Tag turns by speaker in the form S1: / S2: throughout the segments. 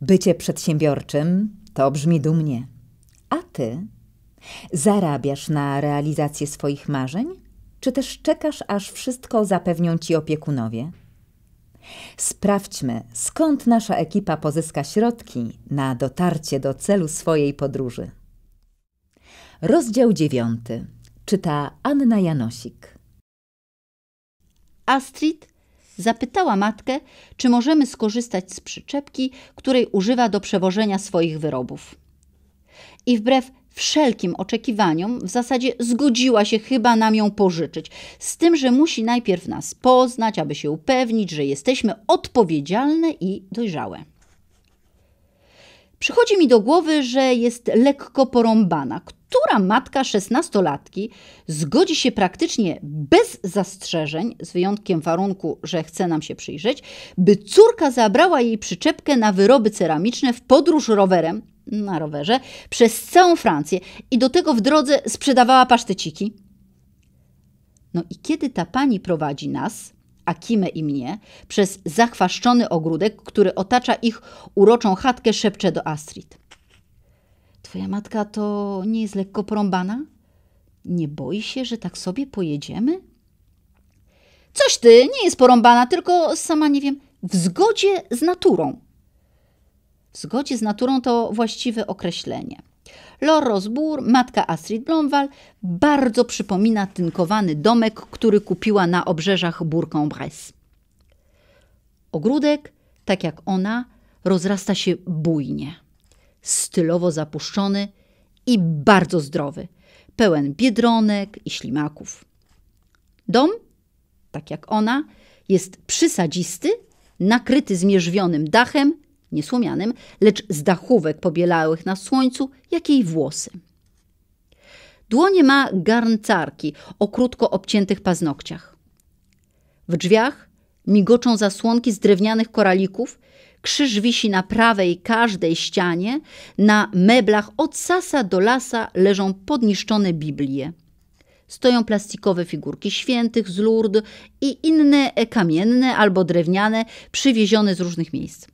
S1: Bycie przedsiębiorczym to brzmi dumnie. A ty? Zarabiasz na realizację swoich marzeń? Czy też czekasz, aż wszystko zapewnią ci opiekunowie? Sprawdźmy, skąd nasza ekipa pozyska środki na dotarcie do celu swojej podróży. Rozdział dziewiąty. Czyta Anna Janosik. Astrid zapytała matkę, czy możemy skorzystać z przyczepki, której używa do przewożenia swoich wyrobów. I wbrew wszelkim oczekiwaniom, w zasadzie zgodziła się chyba nam ją pożyczyć, z tym, że musi najpierw nas poznać, aby się upewnić, że jesteśmy odpowiedzialne i dojrzałe. Przychodzi mi do głowy, że jest lekko porąbana. Która matka szesnastolatki zgodzi się praktycznie bez zastrzeżeń, z wyjątkiem warunku, że chce nam się przyjrzeć, by córka zabrała jej przyczepkę na wyroby ceramiczne w podróż rowerem, na rowerze, przez całą Francję i do tego w drodze sprzedawała paszteciki? No i kiedy ta pani prowadzi nas, Akimę i mnie, przez zachwaszczony ogródek, który otacza ich uroczą chatkę, szepcze do Astrid. Twoja matka to nie jest lekko porąbana? Nie boi się, że tak sobie pojedziemy? Coś ty, nie jest porąbana, tylko sama nie wiem, w zgodzie z naturą. W zgodzie z naturą to właściwe określenie. Loros Bur, matka Astrid Blomwal, bardzo przypomina tynkowany domek, który kupiła na obrzeżach Bourg-en-Bresse. Ogródek, tak jak ona, rozrasta się bujnie. Stylowo zapuszczony i bardzo zdrowy, pełen biedronek i ślimaków. Dom, tak jak ona, jest przysadzisty, nakryty zmierzwionym dachem niesłomianym, lecz z dachówek pobielałych na słońcu, jak jej włosy. Dłonie ma garncarki o krótko obciętych paznokciach. W drzwiach migoczą zasłonki z drewnianych koralików, krzyż wisi na prawej każdej ścianie, na meblach od sasa do lasa leżą podniszczone Biblie. Stoją plastikowe figurki świętych z Lourdes i inne kamienne albo drewniane przywiezione z różnych miejsc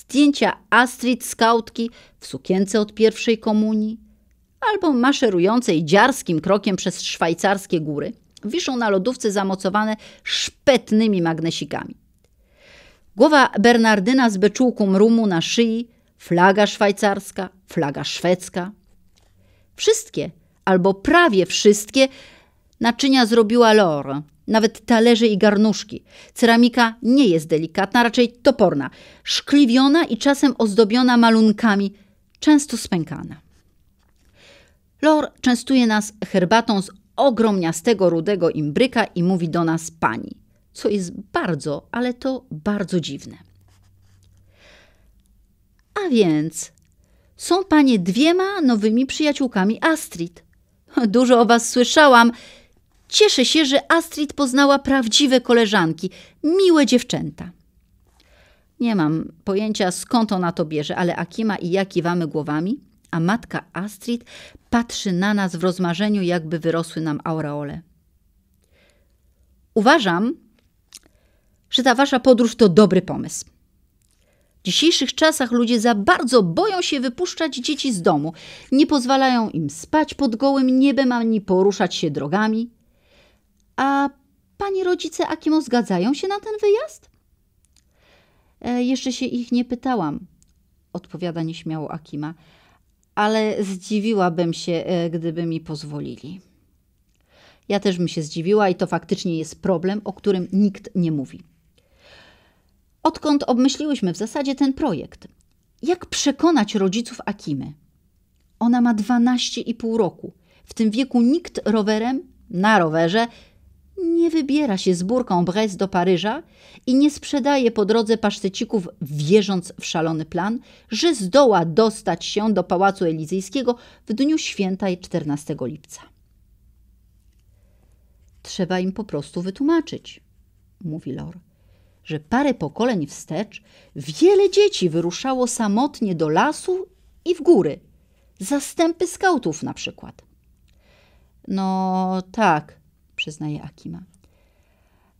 S1: zdjęcia Astrid Skautki w sukience od pierwszej komunii, albo maszerującej dziarskim krokiem przez szwajcarskie góry, wiszą na lodówce zamocowane szpetnymi magnesikami. Głowa Bernardyna z beczułką rumu na szyi, flaga szwajcarska, flaga szwedzka. Wszystkie, albo prawie wszystkie, naczynia zrobiła Lore nawet talerze i garnuszki. Ceramika nie jest delikatna, raczej toporna, szkliwiona i czasem ozdobiona malunkami, często spękana. Lor częstuje nas herbatą z ogromniastego rudego imbryka i mówi do nas pani, co jest bardzo, ale to bardzo dziwne. A więc są panie dwiema nowymi przyjaciółkami Astrid. Dużo o was słyszałam, Cieszę się, że Astrid poznała prawdziwe koleżanki, miłe dziewczęta. Nie mam pojęcia skąd ona to bierze, ale Akima i ja kiwamy głowami, a matka Astrid patrzy na nas w rozmarzeniu, jakby wyrosły nam aureole. Uważam, że ta wasza podróż to dobry pomysł. W dzisiejszych czasach ludzie za bardzo boją się wypuszczać dzieci z domu. Nie pozwalają im spać pod gołym niebem ani poruszać się drogami. A pani rodzice Akimo zgadzają się na ten wyjazd? E, jeszcze się ich nie pytałam, odpowiada nieśmiało Akima, ale zdziwiłabym się, e, gdyby mi pozwolili. Ja też bym się zdziwiła i to faktycznie jest problem, o którym nikt nie mówi. Odkąd obmyśliłyśmy w zasadzie ten projekt? Jak przekonać rodziców Akimy? Ona ma 12,5 roku. W tym wieku nikt rowerem, na rowerze, nie wybiera się z burką bresse do Paryża i nie sprzedaje po drodze pasztecików, wierząc w szalony plan, że zdoła dostać się do Pałacu Elizyjskiego w dniu święta 14 lipca. Trzeba im po prostu wytłumaczyć, mówi Lor, że parę pokoleń wstecz wiele dzieci wyruszało samotnie do lasu i w góry, zastępy skautów na przykład. No tak, przyznaje Akima.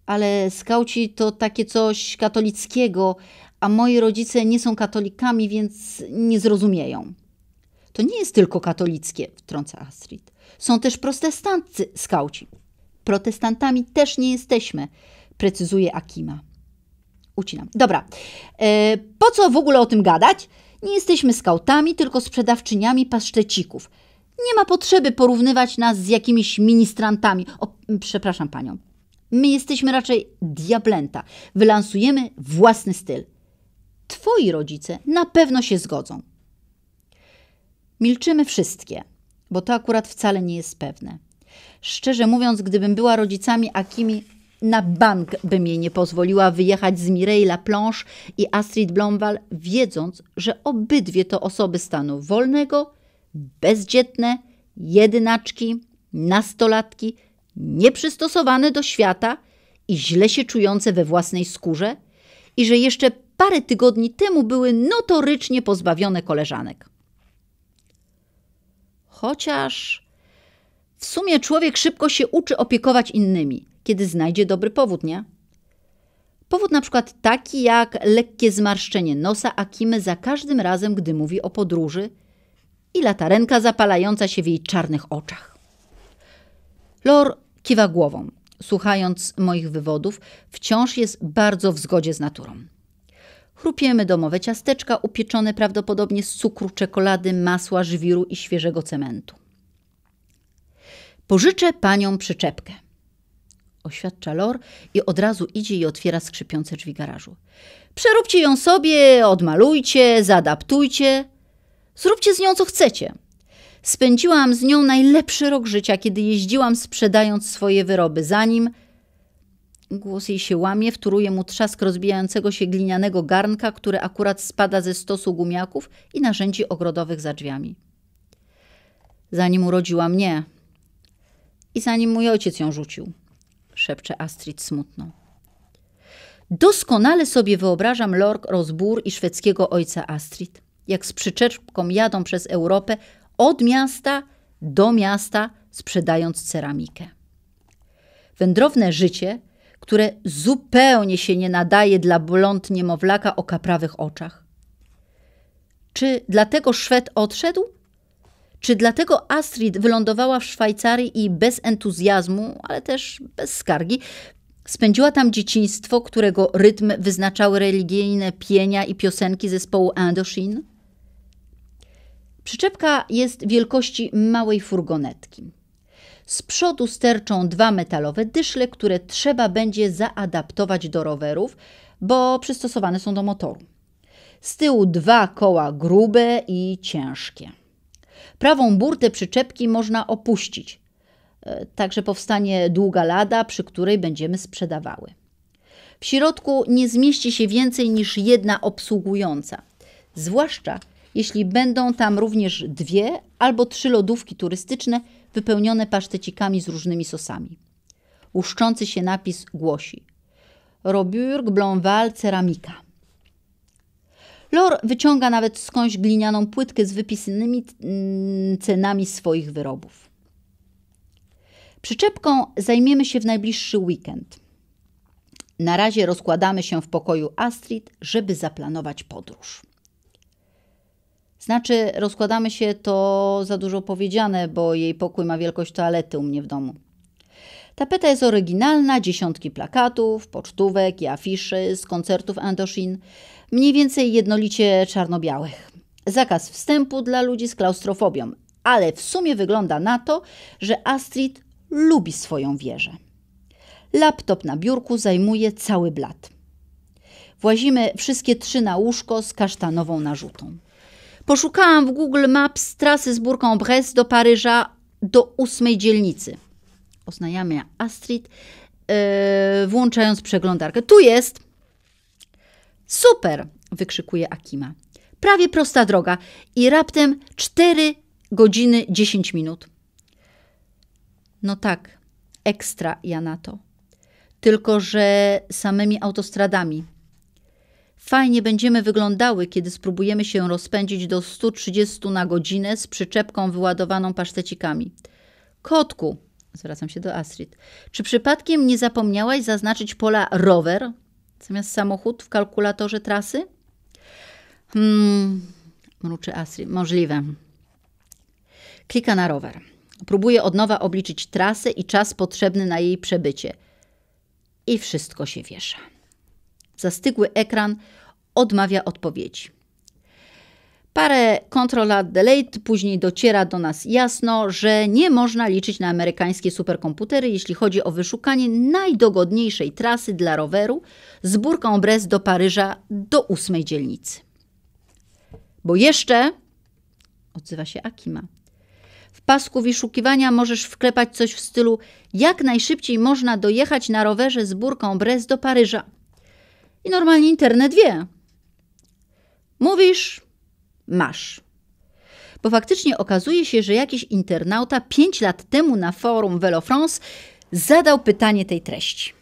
S1: Ale skauci to takie coś katolickiego, a moi rodzice nie są katolikami, więc nie zrozumieją. To nie jest tylko katolickie, wtrąca Astrid. Są też protestancy skauci. Protestantami też nie jesteśmy, precyzuje Akima. Ucinam. Dobra. E, po co w ogóle o tym gadać? Nie jesteśmy skautami, tylko sprzedawczyniami paszczecików. Nie ma potrzeby porównywać nas z jakimiś ministrantami. O, przepraszam panią. My jesteśmy raczej diablęta. Wylansujemy własny styl. Twoi rodzice na pewno się zgodzą. Milczymy wszystkie, bo to akurat wcale nie jest pewne. Szczerze mówiąc, gdybym była rodzicami Akimi, na bank bym jej nie pozwoliła wyjechać z Mireille Laplanche i Astrid Blomwal, wiedząc, że obydwie to osoby stanu wolnego bezdzietne, jedynaczki, nastolatki, nieprzystosowane do świata i źle się czujące we własnej skórze, i że jeszcze parę tygodni temu były notorycznie pozbawione koleżanek. Chociaż w sumie człowiek szybko się uczy opiekować innymi, kiedy znajdzie dobry powód, nie? Powód na przykład taki jak lekkie zmarszczenie nosa Akimy za każdym razem, gdy mówi o podróży – i latarenka zapalająca się w jej czarnych oczach. Lor kiwa głową, słuchając moich wywodów, wciąż jest bardzo w zgodzie z naturą. Chrupiemy domowe ciasteczka upieczone prawdopodobnie z cukru, czekolady, masła, żwiru i świeżego cementu. Pożyczę panią przyczepkę. Oświadcza Lor i od razu idzie i otwiera skrzypiące drzwi garażu. Przeróbcie ją sobie, odmalujcie, zaadaptujcie. Zróbcie z nią co chcecie. Spędziłam z nią najlepszy rok życia, kiedy jeździłam sprzedając swoje wyroby, zanim Głos jej się łamie, wtóruje mu trzask rozbijającego się glinianego garnka, który akurat spada ze stosu gumiaków i narzędzi ogrodowych za drzwiami. Zanim urodziła mnie i zanim mój ojciec ją rzucił, szepcze Astrid smutno. Doskonale sobie wyobrażam lork rozbór i szwedzkiego ojca Astrid jak z przyczepką jadą przez Europę od miasta do miasta, sprzedając ceramikę. Wędrowne życie, które zupełnie się nie nadaje dla blond niemowlaka o kaprawych oczach. Czy dlatego Szwed odszedł? Czy dlatego Astrid wylądowała w Szwajcarii i bez entuzjazmu, ale też bez skargi, Spędziła tam dzieciństwo, którego rytm wyznaczały religijne pienia i piosenki zespołu Andoshin? Przyczepka jest wielkości małej furgonetki. Z przodu sterczą dwa metalowe dyszle, które trzeba będzie zaadaptować do rowerów, bo przystosowane są do motoru. Z tyłu dwa koła grube i ciężkie. Prawą burtę przyczepki można opuścić, e, także powstanie długa lada, przy której będziemy sprzedawały. W środku nie zmieści się więcej niż jedna obsługująca, zwłaszcza jeśli będą tam również dwie albo trzy lodówki turystyczne wypełnione pasztecikami z różnymi sosami. Łuszczący się napis głosi: Roburg Blonval Ceramika. Lor wyciąga nawet skądś glinianą płytkę z wypisanymi mm, cenami swoich wyrobów. Przyczepką zajmiemy się w najbliższy weekend. Na razie rozkładamy się w pokoju Astrid, żeby zaplanować podróż. Znaczy, rozkładamy się to za dużo powiedziane, bo jej pokój ma wielkość toalety u mnie w domu. Tapeta jest oryginalna, dziesiątki plakatów, pocztówek i afiszy z koncertów Andoszin, mniej więcej jednolicie czarno-białych. Zakaz wstępu dla ludzi z klaustrofobią, ale w sumie wygląda na to, że Astrid lubi swoją wieżę. Laptop na biurku zajmuje cały blat. Włazimy wszystkie trzy na łóżko z kasztanową narzutą. Poszukałam w Google Maps trasy z burką Brest do Paryża do ósmej dzielnicy. Oznajamia Astrid, yy, włączając przeglądarkę. Tu jest! Super! wykrzykuje Akima. Prawie prosta droga i raptem 4 godziny 10 minut. No tak, ekstra ja na to. Tylko, że samymi autostradami – Fajnie będziemy wyglądały, kiedy spróbujemy się rozpędzić do 130 na godzinę z przyczepką wyładowaną pasztecikami. Kotku, zwracam się do Astrid, czy przypadkiem nie zapomniałaś zaznaczyć pola rower zamiast samochód w kalkulatorze trasy? Hmm, mruczy Astrid, możliwe. Klika na rower. Próbuje od nowa obliczyć trasę i czas potrzebny na jej przebycie. I wszystko się wiesza. Zastygły ekran odmawia odpowiedzi. Parę control alt później dociera do nas jasno, że nie można liczyć na amerykańskie superkomputery, jeśli chodzi o wyszukanie najdogodniejszej trasy dla roweru z burką Brest do Paryża do ósmej dzielnicy. Bo jeszcze, odzywa się Akima, w pasku wyszukiwania możesz wklepać coś w stylu jak najszybciej można dojechać na rowerze z burką Brest do Paryża – i normalnie internet wie. Mówisz, masz. Bo faktycznie okazuje się, że jakiś internauta 5 lat temu na forum Velo France zadał pytanie tej treści.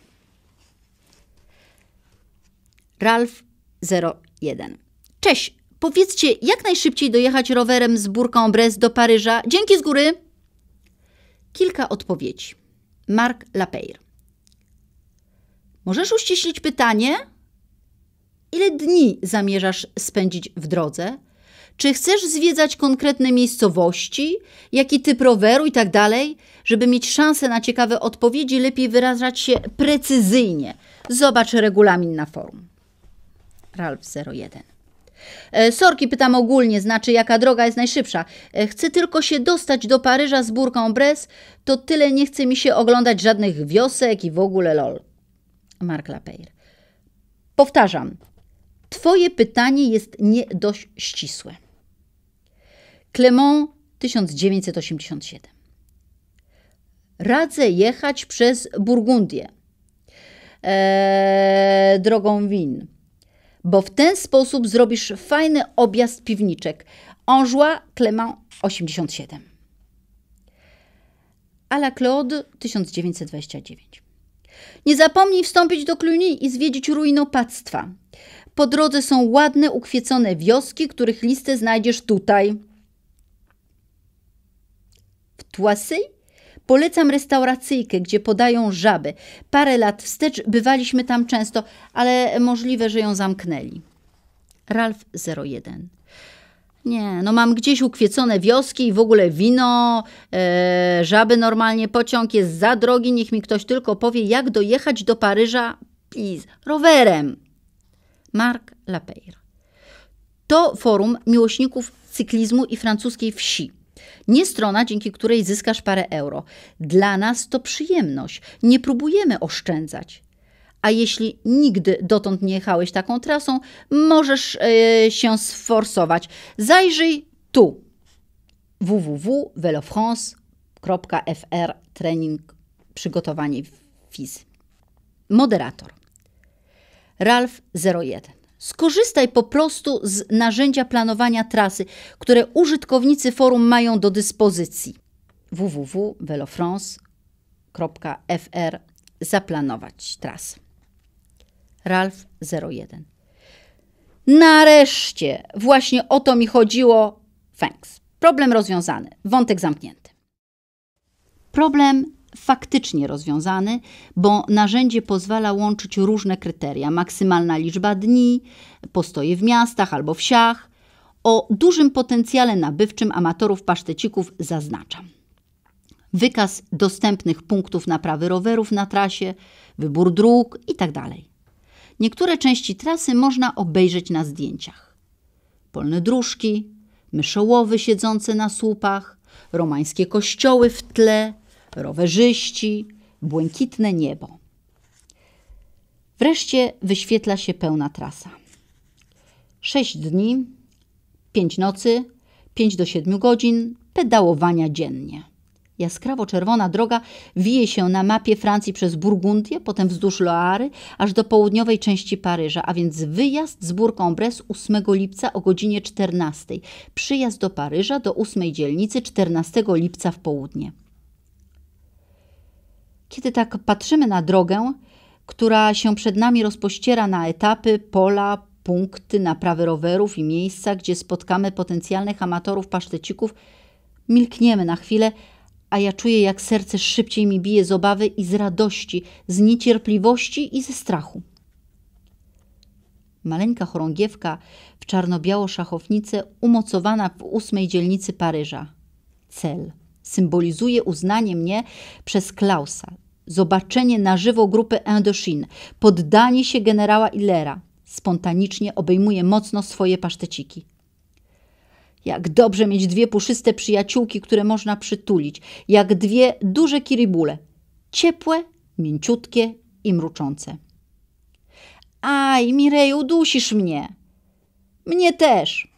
S1: Ralf01. Cześć, powiedzcie, jak najszybciej dojechać rowerem z bourg en do Paryża? Dzięki z góry! Kilka odpowiedzi. Mark Lapeyre. Możesz uściślić pytanie? Ile dni zamierzasz spędzić w drodze? Czy chcesz zwiedzać konkretne miejscowości, jaki typ roweru i tak dalej? Żeby mieć szansę na ciekawe odpowiedzi, lepiej wyrażać się precyzyjnie. Zobacz regulamin na forum. Ralf01. E, Sorki pytam ogólnie, znaczy jaka droga jest najszybsza. E, chcę tylko się dostać do Paryża z burką Bres, to tyle nie chce mi się oglądać żadnych wiosek i w ogóle lol. Mark Lapeir. Powtarzam, Twoje pytanie jest nie dość ścisłe. Clement 1987. Radzę jechać przez Burgundię eee, drogą win, bo w ten sposób zrobisz fajny objazd piwniczek. Anjoie Clement 87. A la Claude 1929. Nie zapomnij wstąpić do Cluny i zwiedzić ruinopactwa. Po drodze są ładne, ukwiecone wioski, których listę znajdziesz tutaj. W Tuasy polecam restauracyjkę, gdzie podają żaby. Parę lat wstecz bywaliśmy tam często, ale możliwe, że ją zamknęli. Ralf 01 nie, no mam gdzieś ukwiecone wioski i w ogóle wino, e, żaby normalnie, pociąg jest za drogi, niech mi ktoś tylko powie, jak dojechać do Paryża, please, rowerem. Marc Lapeire. To forum miłośników cyklizmu i francuskiej wsi. Nie strona, dzięki której zyskasz parę euro. Dla nas to przyjemność. Nie próbujemy oszczędzać. A jeśli nigdy dotąd nie jechałeś taką trasą, możesz yy, się sforsować. Zajrzyj tu www.velofrance.fr trening przygotowanie fiz. Moderator. RALF01. Skorzystaj po prostu z narzędzia planowania trasy, które użytkownicy forum mają do dyspozycji. www.velofrance.fr Zaplanować trasę. RALF01. Nareszcie! Właśnie o to mi chodziło. Thanks. Problem rozwiązany. Wątek zamknięty. Problem faktycznie rozwiązany, bo narzędzie pozwala łączyć różne kryteria: maksymalna liczba dni, postoje w miastach albo wsiach. O dużym potencjale nabywczym amatorów pasztecików zaznaczam. Wykaz dostępnych punktów naprawy rowerów na trasie, wybór dróg itd. Tak Niektóre części trasy można obejrzeć na zdjęciach. Polne dróżki, myszołowy siedzące na słupach, romańskie kościoły w tle, rowerzyści, błękitne niebo. Wreszcie wyświetla się pełna trasa. Sześć dni, pięć nocy, pięć do siedmiu godzin pedałowania dziennie. Jaskrawo-czerwona droga wije się na mapie Francji przez Burgundię, potem wzdłuż Loary, aż do południowej części Paryża, a więc wyjazd z Bourg-en-Bresse 8 lipca o godzinie 14, przyjazd do Paryża do 8 dzielnicy 14 lipca w południe kiedy tak patrzymy na drogę, która się przed nami rozpościera na etapy, pola, punkty, naprawy rowerów i miejsca, gdzie spotkamy potencjalnych amatorów pasztecików, milkniemy na chwilę, a ja czuję, jak serce szybciej mi bije z obawy i z radości, z niecierpliwości i ze strachu. Maleńka chorągiewka w czarno-biało szachownicę umocowana w ósmej dzielnicy Paryża. Cel symbolizuje uznanie mnie przez Klausa zobaczenie na żywo grupy Indochine, poddanie się generała Illera. Spontanicznie obejmuje mocno swoje paszteciki. Jak dobrze mieć dwie puszyste przyjaciółki, które można przytulić, jak dwie duże kiribule, ciepłe, mięciutkie i mruczące. Aj, Mireju, dusisz mnie! Mnie też!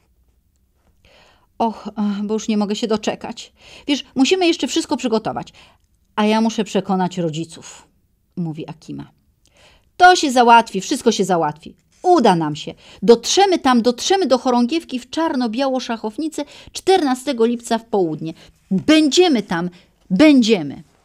S1: Och, bo już nie mogę się doczekać. Wiesz, musimy jeszcze wszystko przygotować. A ja muszę przekonać rodziców, mówi Akima. To się załatwi, wszystko się załatwi. Uda nam się. Dotrzemy tam, dotrzemy do chorągiewki w czarno-biało szachownicy 14 lipca w południe. Będziemy tam, będziemy.